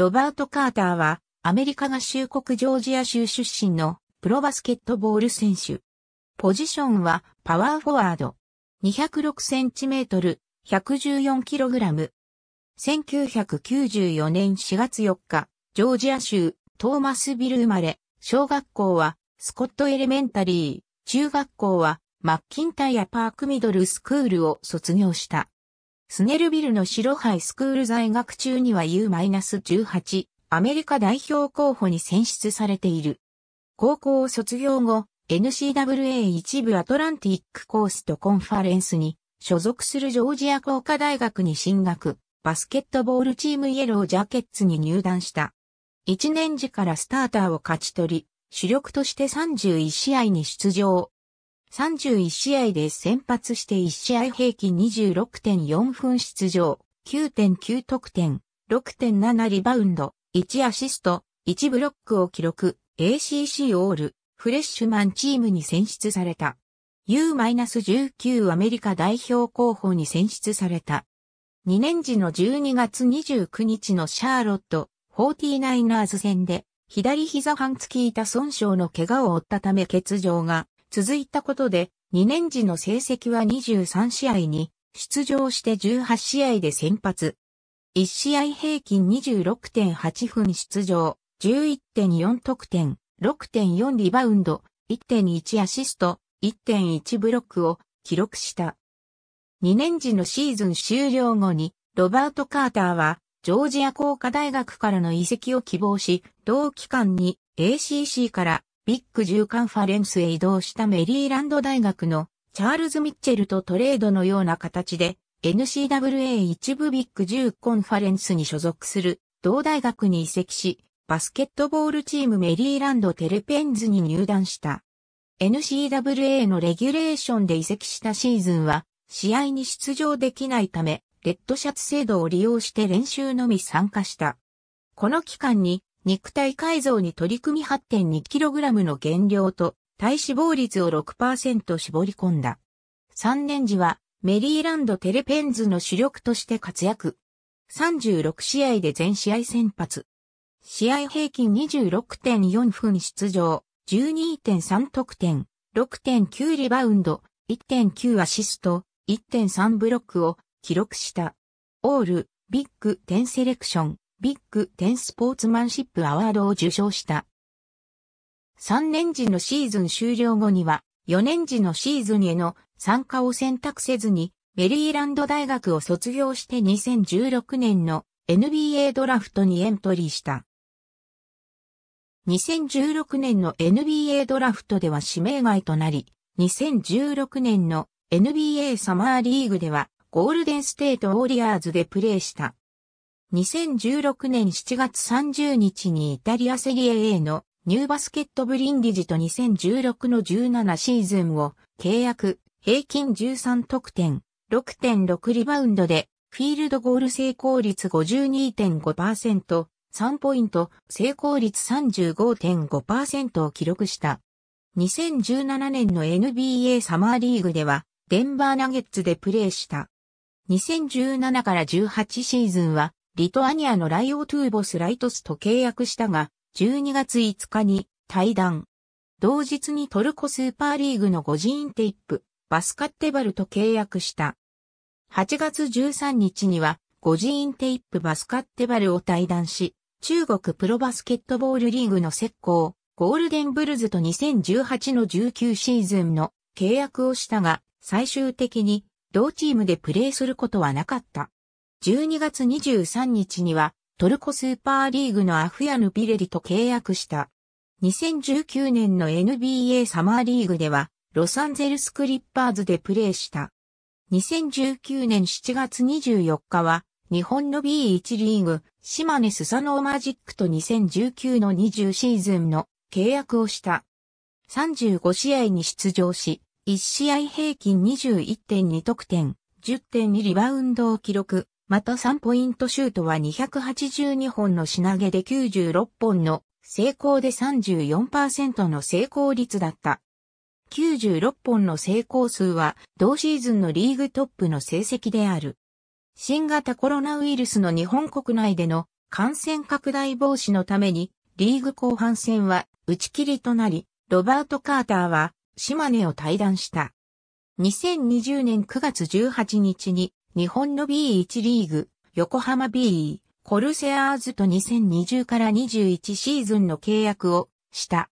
ロバート・カーターは、アメリカ合衆国ジョージア州出身のプロバスケットボール選手。ポジションはパワーフォワード。2 0 6センチメートル、1 1 4キログラム。1994年4月4日、ジョージア州トーマスビル生まれ、小学校はスコットエレメンタリー、中学校はマッキンタイアパークミドルスクールを卒業した。スネルビルの白ハイスクール在学中には U-18 アメリカ代表候補に選出されている。高校を卒業後、n c w a 一部アトランティックコースとコンファレンスに所属するジョージア工科大学に進学、バスケットボールチームイエロージャケッツに入団した。1年時からスターターを勝ち取り、主力として31試合に出場、31試合で先発して1試合平均26.4分出場、9.9得点、6.7リバウンド、1アシスト、1ブロックを記録、ACC オール、フレッシュマンチームに選出された。U-19 アメリカ代表候補に選出された。2年時の12月29日のシャーロット、49ers 戦で、左膝半付き板損傷の怪我を負ったため欠場が続いたことで、2年時の成績は23試合に、出場して18試合で先発。1試合平均26.8分出場、11.4得点、6.4リバウンド、1.1アシスト、1.1ブロックを記録した。2年時のシーズン終了後に、ロバート・カーターは、ジョージア工科大学からの移籍を希望し、同期間に ACC からビッグ10カンファレンスへ移動したメリーランド大学のチャールズ・ミッチェルとトレードのような形で n c w a 一部ビッグ10コンファレンスに所属する同大学に移籍し、バスケットボールチームメリーランドテレペンズに入団した。n c w a のレギュレーションで移籍したシーズンは、試合に出場できないため、レッドシャツ制度を利用して練習のみ参加した。この期間に肉体改造に取り組み 8.2kg の減量と体脂肪率を6%絞り込んだ。3年時はメリーランドテレペンズの主力として活躍。36試合で全試合先発。試合平均26.4分出場、12.3得点、6.9リバウンド、1.9アシスト、1.3ブロックを記録した。オール、ビッグ10セレクション、ビッグ・テン・スポーツマンシップ・アワードを受賞した。3年時のシーズン終了後には、4年時のシーズンへの参加を選択せずに、メリーランド大学を卒業して2016年の NBA ドラフトにエントリーした。2016年の NBA ドラフトでは指名外となり、2016年の NBA サマーリーグではゴールデンステートウォリアーズでプレーした。2016年7月30日にイタリアセリエ A のニューバスケットブリンディジと2016の17シーズンを契約、平均13得点、6.6リバウンドで、フィールドゴール成功率52.5%、3ポイント、成功率35.5%を記録した。2017年の NBA サマーリーグでは、デンバーナゲッツでプレーした。2017から18シーズンは、リトアニアのライオトゥーボスライトスと契約したが、12月5日に退団。同日にトルコスーパーリーグのゴジーンテイップ、バスカッテバルと契約した。8月13日には、ゴジーンテイップバスカッテバルを退団し、中国プロバスケットボールリーグの石膏、ゴールデンブルズと2018の19シーズンの契約をしたが、最終的に同チームでプレーすることはなかった。12月23日にはトルコスーパーリーグのアフヤヌビレリと契約した。2019年の NBA サマーリーグではロサンゼルスクリッパーズでプレーした。2019年7月24日は日本の B1 リーグ島根スサノーマジックと2019の20シーズンの契約をした。35試合に出場し、1試合平均21.2得点、10.2リバウンドを記録。また3ポイントシュートは282本の品毛で96本の成功で34%の成功率だった。96本の成功数は同シーズンのリーグトップの成績である。新型コロナウイルスの日本国内での感染拡大防止のためにリーグ後半戦は打ち切りとなり、ロバート・カーターは島根を退団した。2020年9月18日に日本の B1 リーグ、横浜 B、コルセアーズと2020から21シーズンの契約をした。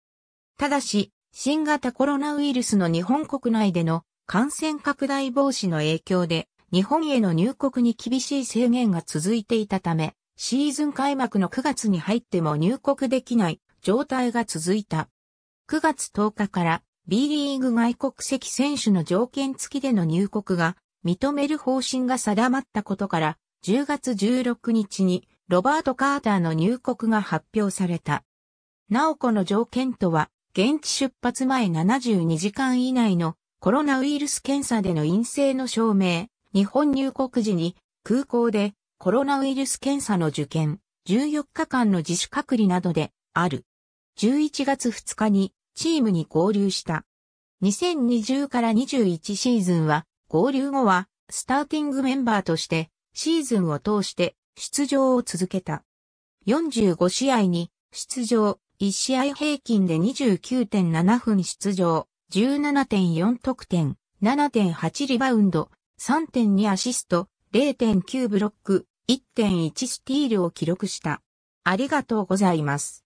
ただし、新型コロナウイルスの日本国内での感染拡大防止の影響で、日本への入国に厳しい制限が続いていたため、シーズン開幕の9月に入っても入国できない状態が続いた。9月10日から B リーグ外国籍選手の条件付きでの入国が認める方針が定まったことから、10月16日にロバート・カーターの入国が発表された。なおこの条件とは、現地出発前72時間以内のコロナウイルス検査での陰性の証明、日本入国時に空港でコロナウイルス検査の受験、14日間の自主隔離などである。11月2日にチームに合流した。2020から21シーズンは合流後は、スターティングメンバーとして、シーズンを通して出場を続けた。45試合に出場、1試合平均で29.7分出場、17.4得点、7.8リバウンド、3.2アシスト、0.9ブロック、1.1スティールを記録した。ありがとうございます。